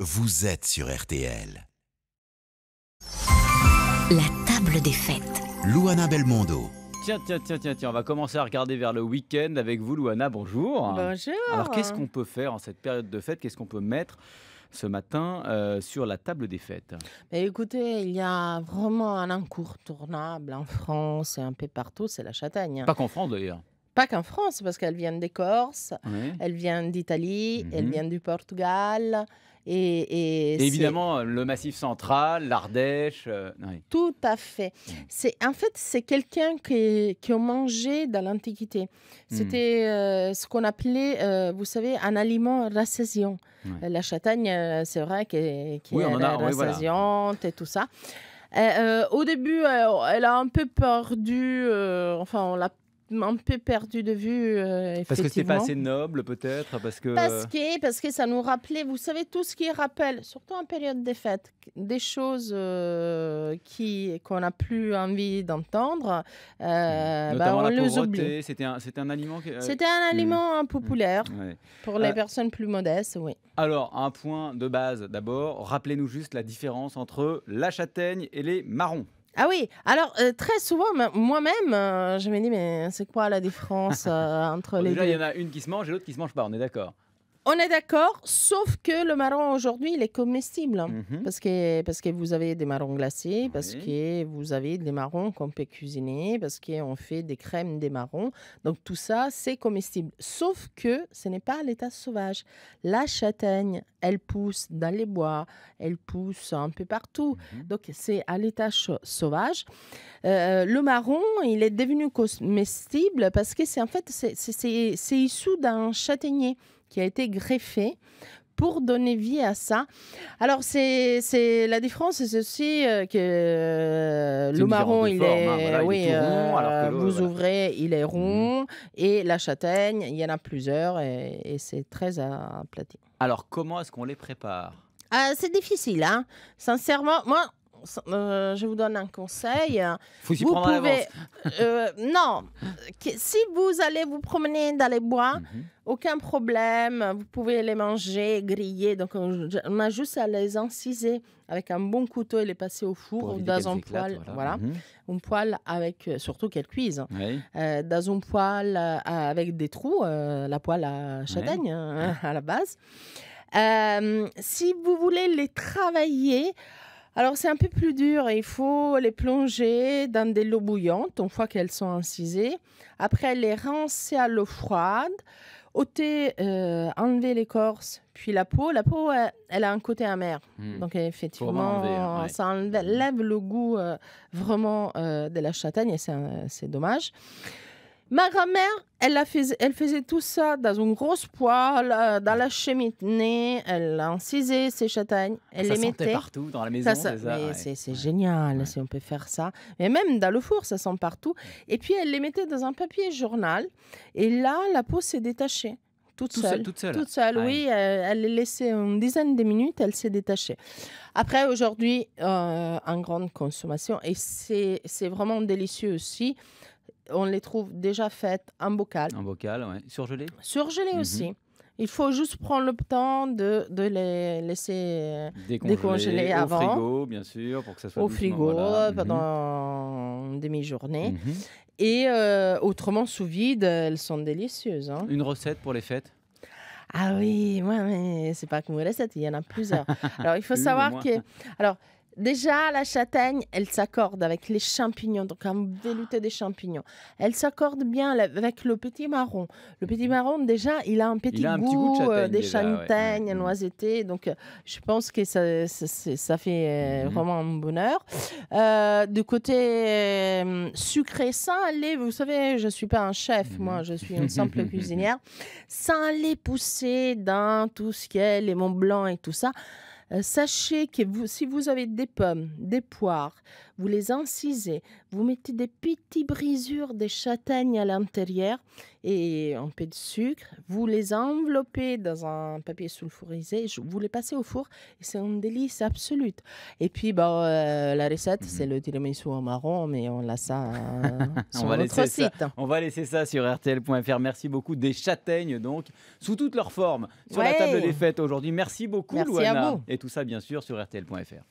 Vous êtes sur RTL. La table des fêtes. Louana Belmondo. Tiens, tiens, tiens, tiens, tiens, on va commencer à regarder vers le week-end avec vous, Louana. Bonjour. Bonjour. Alors, qu'est-ce qu'on peut faire en cette période de fête Qu'est-ce qu'on peut mettre ce matin euh, sur la table des fêtes bah, Écoutez, il y a vraiment un incontournable en France et un peu partout, c'est la châtaigne. Pas qu'en France d'ailleurs pas qu'en France, parce qu'elle vient des Corses, elle vient d'Italie, elle mhm. vient du Portugal. Et, évidemment, euh, le Massif central, l'Ardèche. Euh, tout à fait. C'est En fait, c'est quelqu'un qui, qui a mangé dans l'Antiquité. Mhm. C'était euh, ce qu'on appelait, vous savez, un aliment rassasiant. La châtaigne, c'est vrai qu'elle est rassasiante et tout ça. au début, elle a un peu perdu, enfin, on l'a un peu perdu de vue. Euh, parce que c'est pas assez noble, peut-être parce que... Parce, que, parce que ça nous rappelait, vous savez, tout ce qui rappelle, surtout en période des fêtes, des choses euh, qui qu'on n'a plus envie d'entendre. Euh, mmh. bah, on la pauvreté, c'était un, un, aliment... C'était un aliment mmh. mmh. populaire pour les personnes plus modestes, oui. Alors, un point de base d'abord, rappelez-nous juste la différence entre la châtaigne et les marrons. Ah oui, alors euh, très souvent, moi-même, euh, je me dis, mais c'est quoi la différence euh, entre les Déjà, il y en a une qui se mange et l'autre qui se mange pas, on est d'accord. On est d'accord, sauf que le marron aujourd'hui, il est comestible. Mhm. parce, que, parce que vous avez des marrons glacés, parce que vous avez des marrons qu'on peut cuisiner, parce qu'on fait des crèmes des marrons. Donc tout ça, c'est comestible. Sauf que ce n'est pas à l'état sauvage. La châtaigne, elle pousse dans les bois, elle pousse un peu partout. Mhm. Donc c'est à l'état sauvage. Euh, le marron, il est devenu comestible parce que c'est en fait, c'est issu d'un châtaignier qui a été greffé pour donner vie à ça. Alors, c'est, c'est la différence, c'est aussi euh, que euh, le marron, hein. il, est, oui, euh, vous ouvrez, il est rond, mhm. et la châtaigne, il y en a plusieurs, et, c'est très aplati. Alors, comment est-ce qu'on les prépare ah, c'est difficile, hein. Sincèrement, moi, euh, je vous donne un conseil. vous pouvez, euh, non, si vous allez vous promener dans les bois, mhm. aucun problème. Vous pouvez les manger, griller. Donc euh, on, a juste à les inciser avec un bon couteau et les passer au four ou euh, dans un poêle. Voilà, un poêle avec surtout qu'elle cuise. dans un poêle avec des trous, la poêle à châtaigne hein, à la base. si vous voulez les travailler. Alors c'est un peu plus dur, il faut les plonger dans des l'eau bouillante une fois qu'elles sont incisées. Après les rincer à l'eau froide, ôter, euh, enlever l'écorce, puis la peau. La peau, elle, a un côté amer. Hmm. Donc effectivement, hein, ça enlève le goût euh, vraiment euh, de la châtaigne et c'est dommage. Ma grand-mère, elle, faisait, elle faisait tout ça dans une grosse poêle, euh, dans la cheminée. Elle incisait ses châtaignes. Elle ça les mettait partout dans la maison. C'est génial si on peut faire ça. Mais même dans le four, ça sent partout. Et puis elle les mettait dans un papier journal. Et là, la peau s'est détachée. Toute, seule, toute seule. oui. Euh, elle les laissait une dizaine de minutes, elle s'est détachée. Après, aujourd'hui, euh, en grande consommation, et c'est vraiment délicieux aussi on les trouve déjà faites en bocal. En bocal, oui. Surgelées Surgelées mhm. aussi. Il faut juste prendre le temps de, les laisser euh, décongeler, avant. Au frigo, bien sûr, pour que ça soit Au frigo euh, mhm. pendant une demi-journée. Mhm. Et euh, autrement, sous vide, elles sont délicieuses. Hein. Une recette pour les fêtes Ah oui, ouais, mais c'est pas qu'une recette, il y en a plusieurs. Alors, il faut savoir que. Alors, Déjà, la châtaigne, elle s'accorde avec les champignons, donc un velouté des champignons. Elle s'accorde bien avec le petit marron. Le petit marron, déjà, il a un petit, goût, de euh, châtaigne, des châtaignes, mm, mm. Donc, euh, je pense que ça, fait euh, mm-hmm. vraiment un bonheur. du côté sucré, sucré, salé, vous savez, je ne suis pas un chef, mm-hmm. moi, je suis une simple cuisinière. Salé pousser dans tout ce qui est les monts blancs et tout ça. Euh, sachez que si vous avez des pommes, des poires, vous les incisez, vous mettez des petites brisures de châtaignes à l'intérieur et un peu de sucre, vous les enveloppez dans un papier sulfurisé, vous les passez au four et c'est un délice absolu. Et puis bah, euh, la recette, mhm. c'est le tiramisu au marron, mais on l'a ça hein, sur on va notre laisser site. Ça. On va laisser ça sur rtl.fr. Merci beaucoup. Des châtaignes donc, sous toutes leurs formes, sur la table des fêtes aujourd'hui. Merci beaucoup Merci Louana. Et tout ça bien sûr sur rtl.fr.